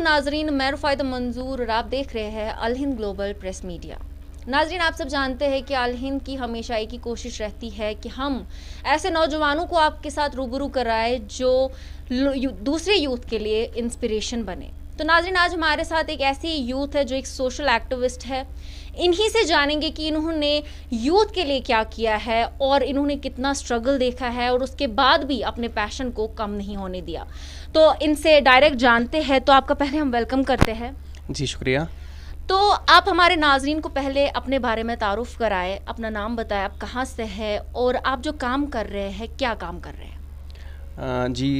नाजरीन मैं रुफायत मंजूर और आप देख रहे हैं अलहिंद ग्लोबल प्रेस मीडिया नाजरीन आप सब जानते हैं कि आल हिंद की हमेशा एक ही कोशिश रहती है कि हम ऐसे नौजवानों को आपके साथ रूबरू कराए जो दूसरे यूथ के लिए इंस्पिरेशन बने तो नाजरीन आज हमारे साथ एक ऐसी यूथ है जो एक सोशल एक्टिविस्ट है इन्हीं से जानेंगे कि इन्होंने यूथ के लिए क्या किया है और इन्होंने कितना स्ट्रगल देखा है और उसके बाद भी अपने पैशन को कम नहीं होने दिया तो इनसे डायरेक्ट जानते हैं तो आपका पहले हम वेलकम करते हैं जी शुक्रिया तो आप हमारे नाजरीन को पहले अपने बारे में तारुफ कराए अपना नाम बताएं आप कहाँ से हैं और आप जो काम कर रहे हैं क्या काम कर रहे हैं जी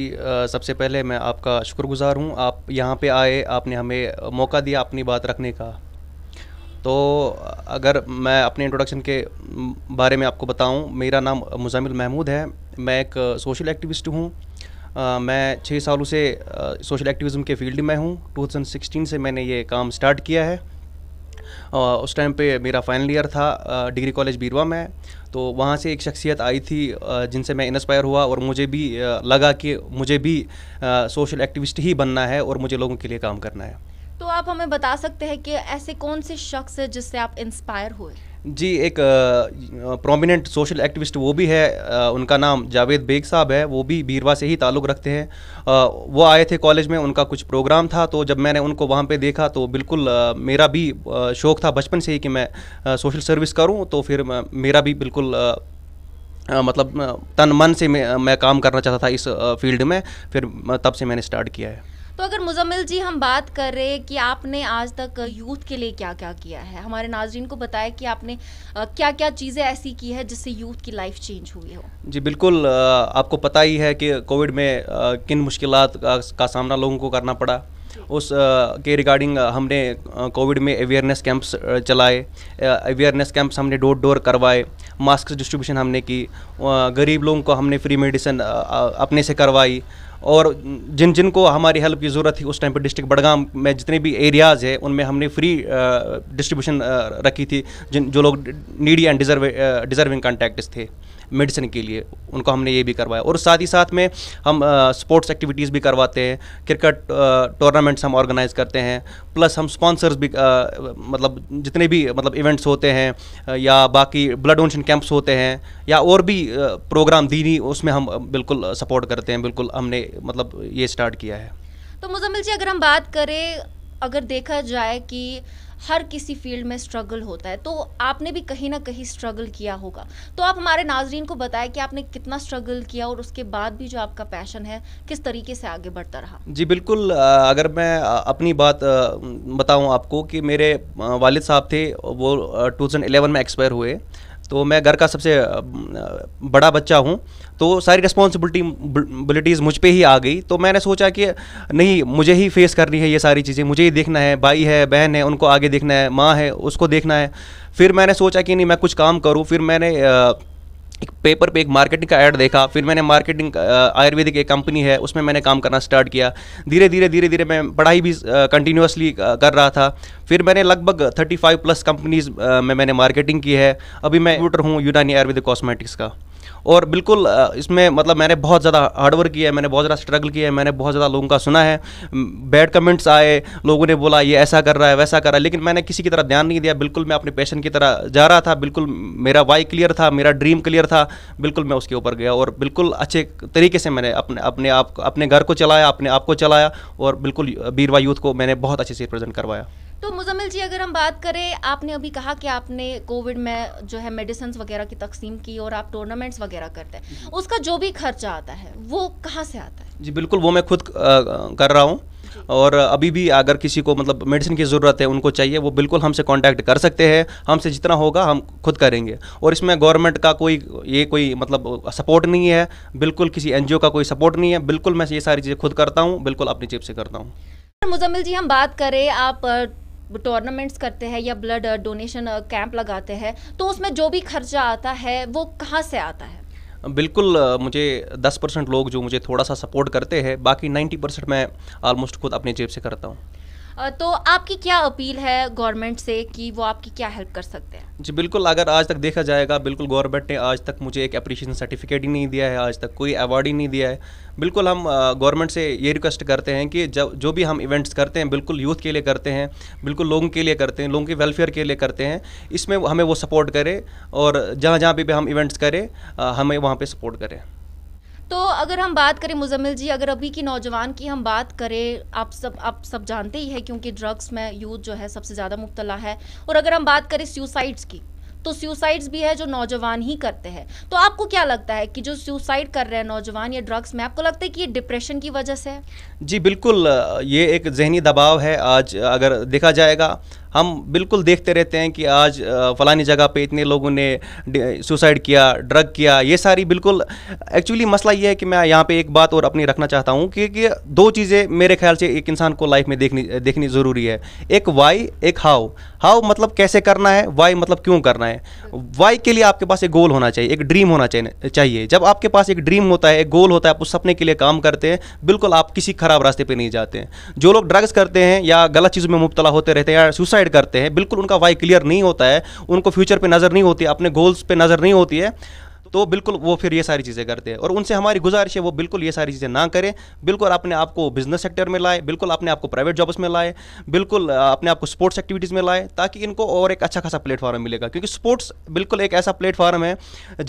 सबसे पहले मैं आपका शुक्रगुज़ार हूँ आप यहाँ पे आए आपने हमें मौका दिया अपनी बात रखने का तो अगर मैं अपने इंट्रोडक्शन के बारे में आपको बताऊँ मेरा नाम मुजामिल महमूद है मैं एक सोशल एक्टिविस्ट हूँ मैं छः सालों से सोशल एक्टिविज़म के फील्ड में हूँ 2016 से मैंने ये काम स्टार्ट किया है उस टाइम पे मेरा फाइनल ईयर था डिग्री कॉलेज बीरवा में तो वहाँ से एक शख्सियत आई थी जिनसे मैं इंस्पायर हुआ और मुझे भी लगा कि मुझे भी सोशल एक्टिविस्ट ही बनना है और मुझे लोगों के लिए काम करना है तो आप हमें बता सकते हैं कि ऐसे कौन से शख्स है जिससे आप इंस्पायर हुए जी एक प्रोमिनेंट सोशल एक्टिविस्ट वो भी है आ, उनका नाम जावेद बेग साहब है वो भी बीरवा से ही ताल्लुक़ रखते हैं आ, वो आए थे कॉलेज में उनका कुछ प्रोग्राम था तो जब मैंने उनको वहाँ पे देखा तो बिल्कुल आ, मेरा भी शौक़ था बचपन से ही कि मैं सोशल सर्विस करूँ तो फिर मेरा भी बिल्कुल मतलब तन मन से मैं, मैं काम करना चाहता था इस फील्ड में फिर तब से मैंने स्टार्ट किया है तो अगर मुजम्मिल जी हम बात कर रहे हैं कि आपने आज तक यूथ के लिए क्या क्या किया है हमारे नाजरन को बताया कि आपने क्या क्या चीज़ें ऐसी की है जिससे यूथ की लाइफ चेंज हुई हो जी बिल्कुल आपको पता ही है कि कोविड में किन मुश्किल का सामना लोगों को करना पड़ा उस के रिगार्डिंग हमने कोविड में अवेयरनेस कैंप्स चलाए अवेयरनेस कैंप्स हमने डोर डोर करवाए मास्क डिस्ट्रीब्यूशन हमने की गरीब लोगों को हमने फ्री मेडिसिन अपने से करवाई और जिन जिन को हमारी हेल्प की ज़रूरत थी उस टाइम पर डिस्ट्रिक्ट बड़गाम में जितने भी एरियाज़ है उनमें हमने फ्री डिस्ट्रीब्यूशन रखी थी जिन जो लोग needy and deserve deserving contacts थे मेडिसिन के लिए उनको हमने ये भी करवाया और साथ ही साथ में हम स्पोर्ट्स एक्टिविटीज़ भी करवाते हैं क्रिकेट टूर्नामेंट्स हम ऑर्गेनाइज़ करते हैं प्लस हम स्पॉन्सर्स भी आ, मतलब जितने भी मतलब इवेंट्स होते हैं या बाकी ब्लड डोनेशन कैंप्स होते हैं या और भी प्रोग्राम दीनी उसमें हम बिल्कुल सपोर्ट करते हैं बिल्कुल हमने मतलब ये स्टार्ट किया है तो मुजम्मिल जी अगर हम बात करें अगर देखा जाए कि हर किसी फील्ड में स्ट्रगल होता है तो आपने भी कहीं ना कहीं स्ट्रगल किया होगा तो आप हमारे नाजरीन को बताएं कि आपने कितना स्ट्रगल किया और उसके बाद भी जो आपका पैशन है किस तरीके से आगे बढ़ता रहा जी बिल्कुल अगर मैं अपनी बात बताऊँ आपको कि मेरे वालिद साहब थे वो टू में एक्सपायर हुए तो मैं घर का सबसे बड़ा बच्चा हूँ तो सारी रिस्पॉन्सिबिलिटी बिलिटीज़ मुझ पर ही आ गई तो मैंने सोचा कि नहीं मुझे ही फेस करनी है ये सारी चीज़ें मुझे ही देखना है भाई है बहन है उनको आगे देखना है माँ है उसको देखना है फिर मैंने सोचा कि नहीं मैं कुछ काम करूँ फिर मैंने आ, एक पेपर पे एक मार्केटिंग का ऐड देखा फिर मैंने मार्केटिंग आयुर्वेदिक एक कंपनी है उसमें मैंने काम करना स्टार्ट किया धीरे धीरे धीरे धीरे मैं पढ़ाई भी कंटिन्यूसली कर रहा था फिर मैंने लगभग 35 प्लस कंपनीज में मैंने मार्केटिंग की है अभी मैं ट्यूटर हूँ यूनानी आयुर्वेदिक कॉस्मेटिक्स का और बिल्कुल इसमें मतलब मैंने बहुत ज़्यादा हार्डवर्क किया है मैंने बहुत ज़्यादा स्ट्रगल किया है मैंने बहुत ज़्यादा लोगों का सुना है बैड कमेंट्स आए लोगों ने बोला ये ऐसा कर रहा है वैसा कर रहा है लेकिन मैंने किसी की तरह ध्यान नहीं दिया बिल्कुल मैं अपने पैशन की तरह जा रहा था बिल्कुल मेरा वाई क्लियर था मेरा ड्रीम क्लियर था बिल्कुल मैं उसके ऊपर गया और बिल्कुल अच्छे तरीके से मैंने अपने अपने आप अपने घर को चलाया अपने आप को चलाया और बिल्कुल बीरवा यूथ को मैंने बहुत अच्छे से रिप्रेजेंट करवाया तो मुजम्मिल जी अगर हम बात करें आपने अभी कहा कि आपने कोविड में जो है मेडिसिन वगैरह की तकसीम की और आप टूर्नामेंट्स वगैरह करते हैं उसका जो भी खर्चा आता है वो कहाँ से आता है जी बिल्कुल वो मैं खुद कर रहा हूँ और अभी भी अगर किसी को मतलब मेडिसिन की ज़रूरत है उनको चाहिए वो बिल्कुल हमसे कांटेक्ट कर सकते हैं हमसे जितना होगा हम खुद करेंगे और इसमें गवर्नमेंट का कोई ये कोई मतलब सपोर्ट नहीं है बिल्कुल किसी एनजीओ का कोई सपोर्ट नहीं है बिल्कुल मैं ये सारी चीज़ें खुद करता हूँ बिल्कुल अपनी जेब से करता हूँ मुजम्मिल जी हम बात करें आप टूर्नामेंट्स करते हैं या ब्लड डोनेशन कैंप लगाते हैं तो उसमें जो भी खर्चा आता है वो कहाँ से आता है बिल्कुल uh, मुझे 10 परसेंट लोग जो मुझे थोड़ा सा सपोर्ट करते हैं बाकी 90 परसेंट मैं ऑलमोस्ट खुद अपनी जेब से करता हूँ तो आपकी क्या अपील है गवर्नमेंट से कि वो आपकी क्या हेल्प कर सकते हैं जी बिल्कुल अगर आज तक देखा जाएगा बिल्कुल गवर्नमेंट ने आज तक मुझे एक अप्रिशिएशन सर्टिफिकेट ही नहीं दिया है आज तक कोई अवार्ड ही नहीं दिया है बिल्कुल हम गवर्नमेंट से ये रिक्वेस्ट करते हैं कि जब जो भी हम इवेंट्स करते हैं बिल्कुल यूथ के लिए करते हैं बिल्कुल लोगों के लिए करते हैं लोगों के वेलफेयर के लिए करते हैं इसमें हमें वो सपोर्ट करें और जहाँ जहाँ भी हम इवेंट्स करें हमें वहाँ पर सपोर्ट करें तो अगर हम बात करें मुजम्मिल जी अगर अभी की नौजवान की हम बात करें आप सब आप सब जानते ही है क्योंकि ड्रग्स में यूथ जो है सबसे ज़्यादा मुबतला है और अगर हम बात करें सुसाइड्स की तो सुसाइड्स भी है जो नौजवान ही करते हैं तो आपको क्या लगता है कि जो सुसाइड कर रहे हैं नौजवान या ड्रग्स में आपको लगता है कि ये डिप्रेशन की वजह से है जी बिल्कुल ये एक जहनी दबाव है आज अगर देखा जाएगा हम बिल्कुल देखते रहते हैं कि आज फलानी जगह पे इतने लोगों ने सुसाइड किया ड्रग किया ये सारी बिल्कुल एक्चुअली मसला ये है कि मैं यहाँ पे एक बात और अपनी रखना चाहता हूँ कि, कि दो चीज़ें मेरे ख्याल से एक इंसान को लाइफ में देखनी देखनी ज़रूरी है एक वाई एक हाउ हाउ मतलब कैसे करना है वाई मतलब क्यों करना है वाई के लिए आपके पास एक गोल होना चाहिए एक ड्रीम होना चाहिए जब आपके पास एक ड्रीम होता है एक गोल होता है आप उस सपने के लिए काम करते हैं बिल्कुल आप किसी खराब रास्ते पर नहीं जाते जो लोग ड्रग्स करते हैं या गलत चीज़ों में मुबतला होते रहते हैं या सुसाइड सुसाइड करते हैं बिल्कुल उनका वाई क्लियर नहीं होता है उनको फ्यूचर पर नज़र नहीं होती अपने गोल्स पर नज़र नहीं होती है तो बिल्कुल वो फिर ये सारी चीज़ें करते हैं और उनसे हमारी गुजारिश है वो बिल्कुल ये सारी चीज़ें ना करें बिल्कुल अपने आप को बिजनेस सेक्टर में लाए बिल्कुल अपने आप को प्राइवेट जॉब्स में लाए बिल्कुल अपने आप को स्पोर्ट्स एक्टिविटीज़ में लाए ताकि इनको और एक अच्छा खासा प्लेटफॉर्म मिलेगा क्योंकि स्पोर्ट्स बिल्कुल एक ऐसा प्लेटफॉर्म है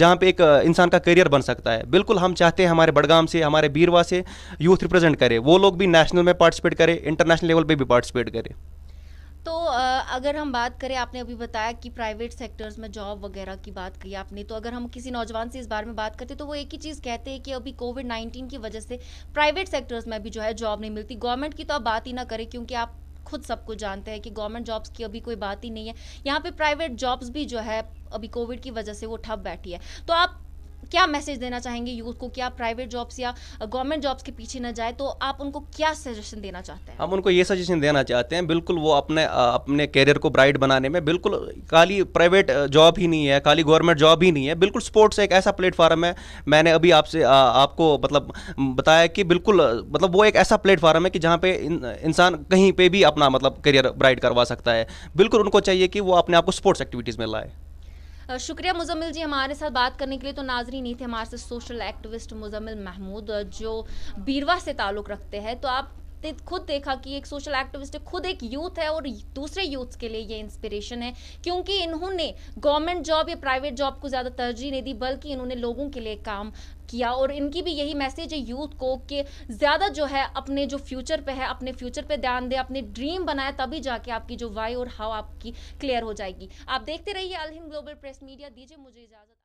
जहाँ पर एक इंसान का करियर बन सकता है बिल्कुल हम चाहते हैं हमारे बड़गाम से हमारे बीरवा से यूथ रिप्रेजेंट करें वो लोग भी नेशनल में पार्टिसिपेट करें इंटरनेशनल लेवल पर भी पार्टिसिपेट करें तो अगर हम बात करें आपने अभी बताया कि प्राइवेट सेक्टर्स में जॉब वगैरह की बात की आपने तो अगर हम किसी नौजवान से इस बारे में बात करते तो वो एक ही चीज़ कहते हैं कि अभी कोविड नाइन्टीन की वजह से प्राइवेट सेक्टर्स में भी जो है जॉब नहीं मिलती गवर्नमेंट की तो आप बात ही ना करें क्योंकि आप खुद सबको जानते हैं कि गवर्नमेंट जॉब्स की अभी कोई बात ही नहीं है यहाँ पे प्राइवेट जॉब्स भी जो है अभी कोविड की वजह से वो ठप बैठी है तो आप क्या मैसेज देना चाहेंगे यूथ को क्या प्राइवेट जॉब्स या गवर्नमेंट uh, जॉब्स के पीछे ना जाए तो आप उनको क्या सजेशन देना चाहते हैं हम उनको ये सजेशन देना चाहते हैं बिल्कुल वो अपने uh, अपने कैरियर को ब्राइट बनाने में बिल्कुल खाली प्राइवेट जॉब uh, ही नहीं है खाली गवर्नमेंट जॉब ही नहीं है बिल्कुल स्पोर्ट्स एक ऐसा प्लेटफार्म है मैंने अभी आपसे आपको मतलब बताया कि बिल्कुल मतलब वो एक ऐसा प्लेटफार्म है कि जहाँ पे इंसान कहीं पर भी अपना मतलब करियर ब्राइट करवा सकता है बिल्कुल उनको चाहिए कि वो अपने आप को स्पोर्ट्स एक्टिविटीज़ में लाए शुक्रिया मुजम्मिल जी हमारे साथ बात करने के लिए तो नाजरी नहीं थे हमारे साथ सोशल एक्टिविस्ट मुजम्मिल महमूद जो बीरवा से ताल्लुक़ रखते हैं तो आप ने खुद देखा कि एक सोशल एक्टिविस्ट खुद एक यूथ है और दूसरे यूथ के लिए ये इंस्पिरेशन है क्योंकि इन्होंने गवर्नमेंट जॉब या प्राइवेट जॉब को ज़्यादा तरजीह नहीं दी बल्कि इन्होंने लोगों के लिए काम किया और इनकी भी यही मैसेज है यूथ को कि ज़्यादा जो है अपने जो फ्यूचर पे है अपने फ्यूचर पे ध्यान दें अपने ड्रीम बनाए तभी जाके आपकी जो वाई और हाउ आपकी क्लियर हो जाएगी आप देखते रहिए Al Hind global press media दीजिए मुझे इजाज़त